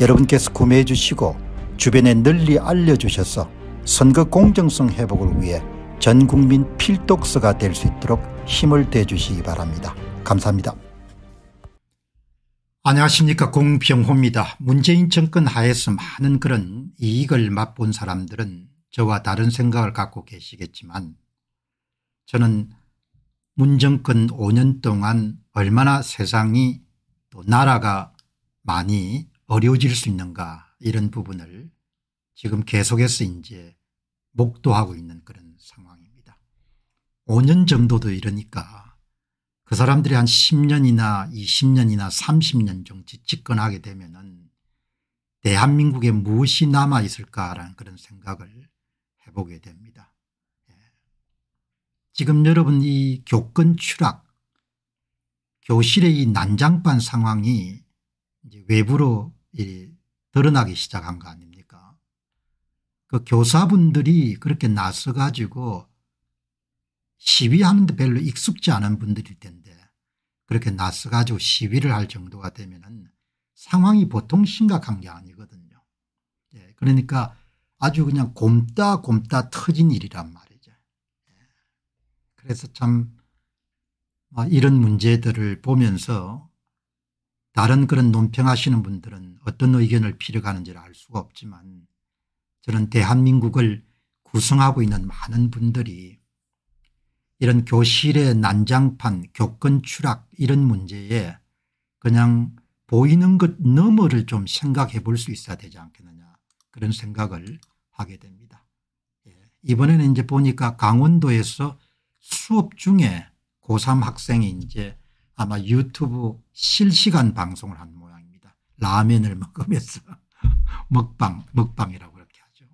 여러분께서 구매해 주시고 주변에 널리 알려주셔서 선거 공정성 회복을 위해 전국민 필독서가 될 수 있도록 힘을 대주시기 바랍니다. 감사합니다. 안녕하십니까 공병호입니다. 문재인 정권 하에서 많은 그런 이익을 맛본 사람들은 저와 다른 생각을 갖고 계시겠지만 저는 문정권 5년 동안 얼마나 세상이 또 나라가 많이 어려워질 수 있는가 이런 부분을 지금 계속해서 이제 목도하고 있는 그런 상황입니다. 5년 정도도 이러니까 그 사람들이 한 10년이나 20년이나 30년 정도 집권하게 되면 은 대한민국에 무엇이 남아있을까라는 그런 생각을 해보게 됩니다. 예. 지금 여러분 이 교권 추락 교실의 이 난장판 상황이 외부로 일이 드러나기 시작한 거 아닙니까 그 교사분들이 그렇게 나서 가지고 시위하는 데 별로 익숙지 않은 분들일 텐데 그렇게 나서 가지고 시위를 할 정도가 되면 상황이 보통 심각한 게 아니거든요. 예, 그러니까 아주 그냥 곰다 곰다 터진 일이란 말이죠. 예. 그래서 참 아, 이런 문제들을 보면서 다른 그런 논평하시는 분들은 어떤 의견을 필요하는지를 알 수가 없지만 저는 대한민국을 구성하고 있는 많은 분들이 이런 교실의 난장판 교권 추락 이런 문제에 그냥 보이는 것 너머를 좀 생각해 볼 수 있어야 되지 않겠느냐 그런 생각을 하게 됩니다. 예. 이번에는 이제 보니까 강원도에서 수업 중에 고3 학생이 이제 아마 유튜브 실시간 방송을 한 모양입니다. 라면을 먹으면서 먹방, 먹방이라고 그렇게 하죠.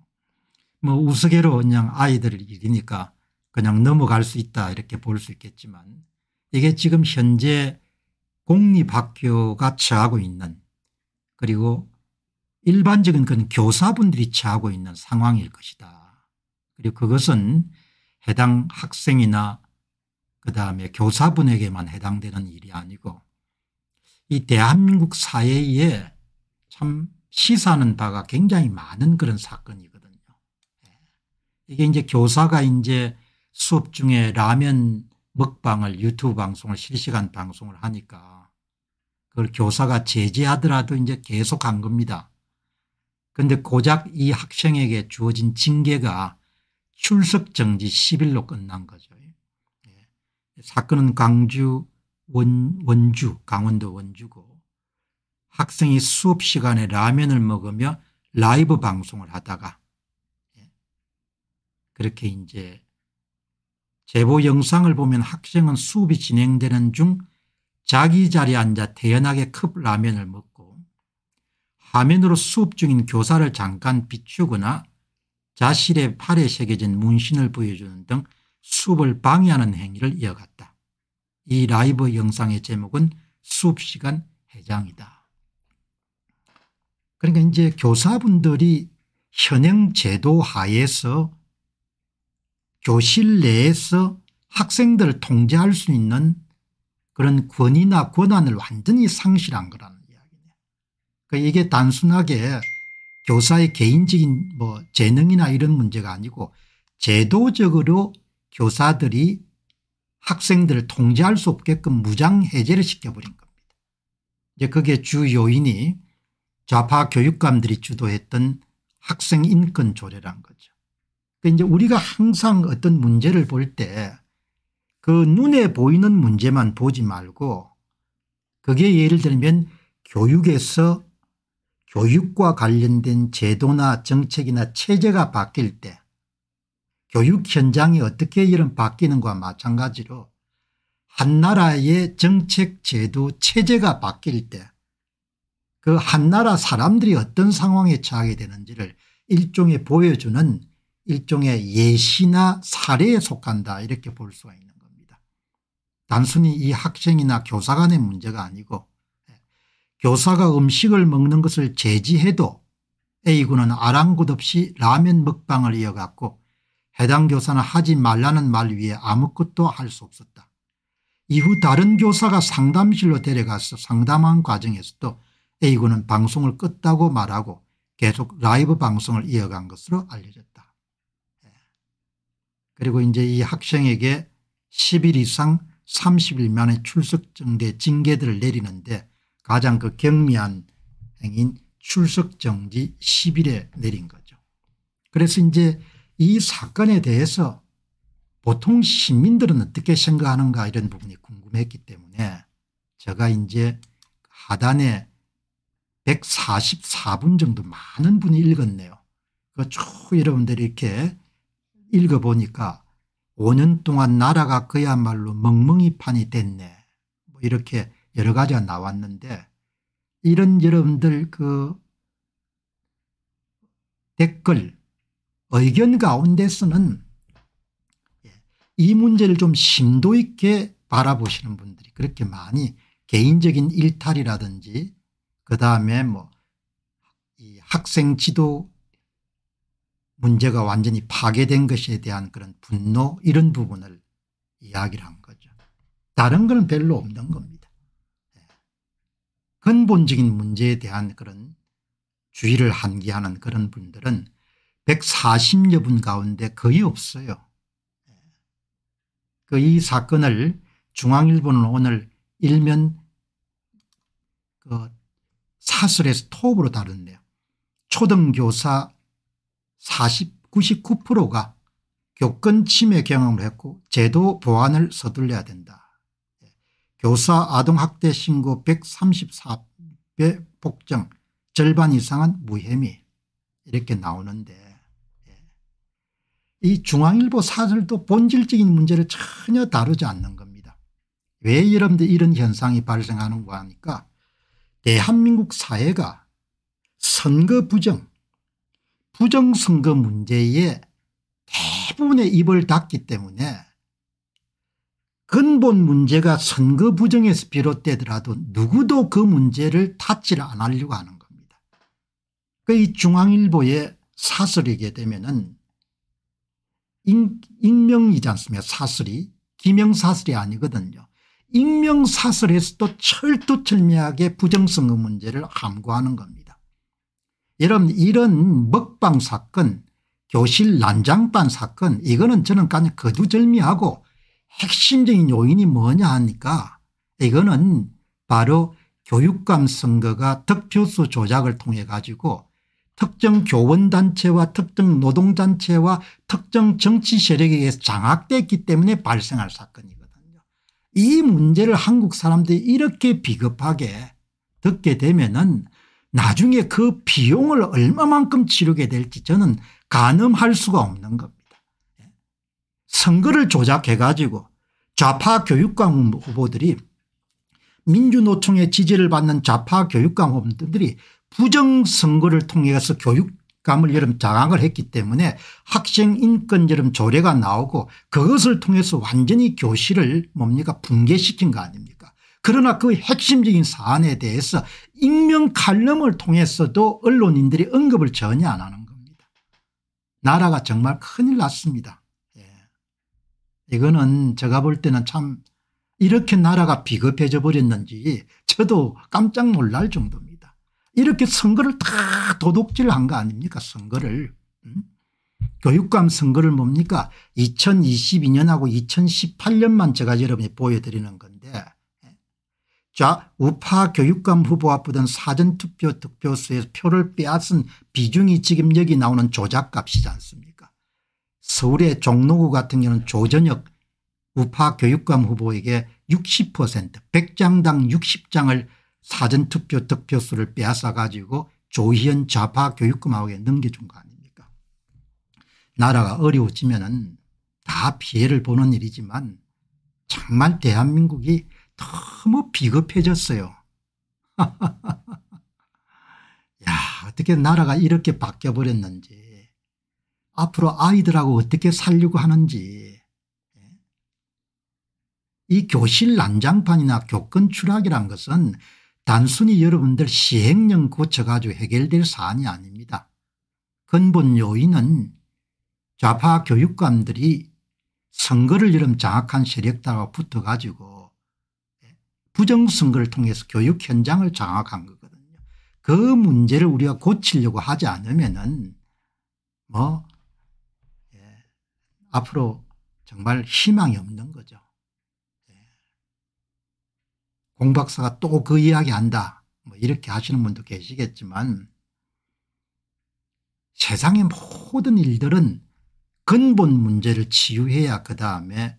뭐 우스개로 그냥 아이들 일이니까 그냥 넘어갈 수 있다 이렇게 볼 수 있겠지만 이게 지금 현재 공립학교가 처하고 있는 그리고 일반적인 그 교사분들이 처하고 있는 상황일 것이다. 그리고 그것은 해당 학생이나 그 다음에 교사분에게만 해당되는 일이 아니고 이 대한민국 사회에 참 시사하는 바가 굉장히 많은 그런 사건이거든요. 예. 이게 이제 교사가 이제 수업 중에 라면 먹방을 유튜브 방송을 실시간 방송을 하니까 그걸 교사가 제재하더라도 이제 계속 한 겁니다. 그런데 고작 이 학생에게 주어진 징계가 출석정지 10일로 끝난 거죠. 사건은 강주 원, 원주 강원도 원주고 학생이 수업 시간에 라면을 먹으며 라이브 방송을 하다가 예, 그렇게 이제 제보 영상을 보면 학생은 수업이 진행되는 중 자기 자리에 앉아 태연하게 컵 라면을 먹고 화면으로 수업 중인 교사를 잠깐 비추거나 자실의 팔에 새겨진 문신을 보여주는 등 수업을 방해하는 행위를 이어갔다. 이 라이브 영상의 제목은 수시간 해장이다. 그러니까 이제 교사분들이 현행 제도 하에서 교실 내에서 학생들을 통제할 수 있는 그런 권위나 권한을 완전히 상실한 거라는 이야기네요. 그러니까 이게 단순하게 교사의 개인적인 뭐 재능이나 이런 문제가 아니고 제도적으로 교사들이 학생들을 통제할 수 없게끔 무장해제를 시켜버린 겁니다. 이제 그게 주 요인이 좌파 교육감들이 주도했던 학생 인권 조례란 거죠. 그러니까 이제 우리가 항상 어떤 문제를 볼 때 그 눈에 보이는 문제만 보지 말고 그게 예를 들면 교육에서 교육과 관련된 제도나 정책이나 체제가 바뀔 때 교육 현장이 어떻게 이런 바뀌는 것과 마찬가지로 한 나라의 정책 제도 체제가 바뀔 때 그 한 나라 사람들이 어떤 상황에 처하게 되는지를 일종의 보여주는 일종의 예시나 사례에 속한다 이렇게 볼 수가 있는 겁니다. 단순히 이 학생이나 교사 간의 문제가 아니고 예, 교사가 음식을 먹는 것을 제지해도 A군은 아랑곳 없이 라면 먹방을 이어갔고 해당 교사는 하지 말라는 말 위에 아무것도 할 수 없었다. 이후 다른 교사가 상담실로 데려가서 상담한 과정에서도 A군은 방송을 껐다고 말하고 계속 라이브 방송을 이어간 것으로 알려졌다. 예. 그리고 이제 이 학생에게 10일 이상 30일 만에 출석정대 징계들을 내리는데 가장 그 경미한 행인 출석정지 10일에 내린 거죠. 그래서 이제 이 사건에 대해서 보통 시민들은 어떻게 생각하는가 이런 부분이 궁금했기 때문에 제가 이제 하단에 144분 정도 많은 분이 읽었네요. 그쭉 여러분들이 이렇게 읽어보니까 5년 동안 나라가 그야말로 멍멍이판이 됐네. 뭐 이렇게 여러 가지가 나왔는데 이런 여러분들 그 댓글 의견 가운데서는 이 문제를 좀 심도 있게 바라보시는 분들이 그렇게 많이 개인적인 일탈이라든지 그다음에 뭐 학생 지도 문제가 완전히 파괴된 것에 대한 그런 분노 이런 부분을 이야기를 한 거죠. 다른 건 별로 없는 겁니다. 근본적인 문제에 대한 그런 주의를 한기하는 그런 분들은 140여 분 가운데 거의 없어요. 그 이 사건을 중앙일보는 오늘 일면 그 사설에서 톱으로 다뤘네요. 초등교사 40, 99%가 교권 침해 경험을 했고 제도 보완을 서둘려야 된다. 교사 아동학대 신고 134배 폭증 절반 이상은 무혐의 이렇게 나오는데 이 중앙일보 사설도 본질적인 문제를 전혀 다루지 않는 겁니다. 왜 이런데 이런 현상이 발생하는가 하니까 대한민국 사회가 선거 부정 부정선거 문제에 대부분의 입을 닫기 때문에 근본 문제가 선거 부정에서 비롯되더라도 누구도 그 문제를 탓질 안 하려고 하는 겁니다. 그 이 중앙일보의 사설이게 되면 은 익명이지 않습니까 사슬이 기명사슬이 아니거든요. 익명사슬에서도 철두철미하게 부정성의 문제를 함구하는 겁니다. 여러분 이런 먹방 사건 교실 난장판 사건 이거는 저는 그냥 거두절미하고 핵심적인 요인이 뭐냐 하니까 이거는 바로 교육감 선거가 득표수 조작을 통해 가지고 특정 교원단체와 특정 노동단체와 특정 정치 세력에 의해서 장악됐기 때문에 발생할 사건이거든요. 이 문제를 한국 사람들이 이렇게 비겁하게 듣게 되면은 나중에 그 비용을 얼마만큼 치르게 될지 저는 가늠할 수가 없는 겁니다. 예. 선거를 조작해 가지고 좌파 교육감 후보들이 민주노총의 지지를 받는 좌파 교육감 후보들이 부정선거를 통해서 교육감을 여름 장악을 했기 때문에 학생인권 여름 조례가 나오고 그것을 통해서 완전히 교실을 뭡니까 붕괴시킨 거 아닙니까 그러나 그 핵심적인 사안에 대해서 익명 칼럼을 통해서도 언론인들이 언급을 전혀 안 하는 겁니다. 나라가 정말 큰일 났습니다. 예. 이거는 제가 볼 때는 참 이렇게 나라가 비겁해져 버렸는지 저도 깜짝 놀랄 정도입니다. 이렇게 선거를 다 도둑질한 거 아닙니까 선거를. 음? 교육감 선거를 뭡니까 2022년하고 2018년만 제가 여러분이 보여드리는 건데 예. 자 우파 교육감 후보와 보던 사전투표 득표수에서 표를 빼앗은 비중이 지금 여기 나오는 조작값이지 않습니까 서울의 종로구 같은 경우는 조전혁 우파 교육감 후보에게 60% 100장당 60장을 사전투표 득표수를 빼앗아 가지고 조희연 좌파 교육금하고 넘겨준 거 아닙니까 나라가 어려워지면 은다 피해를 보는 일이지만 정말 대한민국이 너무 비겁해졌어요. 야 어떻게 나라가 이렇게 바뀌어버렸는지 앞으로 아이들하고 어떻게 살려고 하는지 예? 이 교실 난장판이나 교권 추락이란 것은 단순히 여러분들 시행령 고쳐가지고 해결될 사안이 아닙니다. 근본 요인은 좌파 교육감들이 선거를 이름 장악한 세력들과 붙어가지고 부정선거를 통해서 교육 현장을 장악한 거거든요. 그 문제를 우리가 고치려고 하지 않으면은 뭐 예, 앞으로 정말 희망이 없는 거죠. 공박사가 또 그 이야기 한다 뭐 이렇게 하시는 분도 계시겠지만 세상의 모든 일들은 근본 문제를 치유해야 그 다음에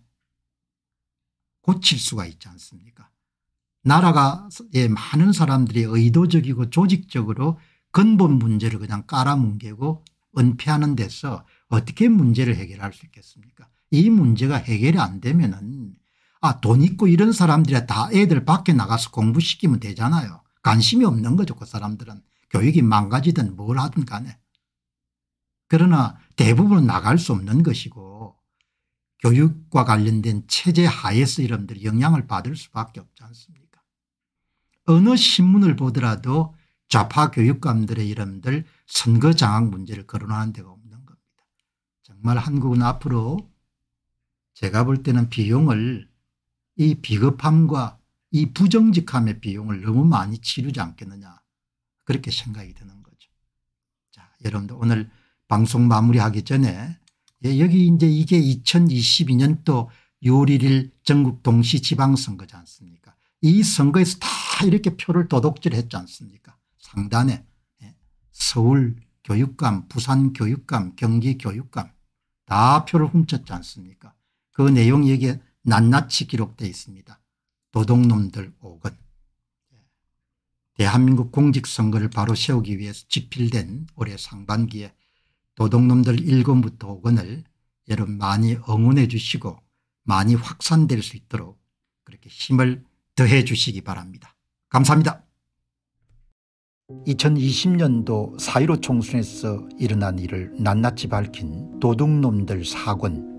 고칠 수가 있지 않습니까 나라가 예, 많은 사람들이 의도적이고 조직적으로 근본 문제를 그냥 깔아뭉개고 은폐하는 데서 어떻게 문제를 해결할 수 있겠습니까 이 문제가 해결이 안 되면 은 아, 돈 있고 이런 사람들이 다 애들 밖에 나가서 공부시키면 되잖아요. 관심이 없는 거죠. 그 사람들은. 교육이 망가지든 뭘 하든 간에. 그러나 대부분 나갈 수 없는 것이고 교육과 관련된 체제 하에서 이름들 영향을 받을 수밖에 없지 않습니까? 어느 신문을 보더라도 좌파 교육감들의 이름들 선거 장악 문제를 거론하는 데가 없는 겁니다. 정말 한국은 앞으로 제가 볼 때는 비용을 이 비겁함과 이 부정직함의 비용을 너무 많이 치르지 않겠느냐 그렇게 생각이 드는 거죠. 자 여러분들 오늘 방송 마무리하기 전에 예, 여기 이제 이게 2022년도 6월 1일 전국 동시 지방선거지 않습니까 이 선거에서 다 이렇게 표를 도둑질 했지 않습니까 상단에 예, 서울 교육감 부산 교육감 경기 교육감 다 표를 훔쳤지 않습니까 그 내용이 기에 낱낱이 기록되어 있습니다. 도둑놈들 5건. 대한민국 공직선거를 바로 세우기 위해서 집필된 올해 상반기에 도둑놈들 1권부터 5권을 여러분 많이 응원해 주시고 많이 확산될 수 있도록 그렇게 힘을 더해 주시기 바랍니다. 감사합니다. 2020년도 4.15 총선에서 일어난 일을 낱낱이 밝힌 도둑놈들 4권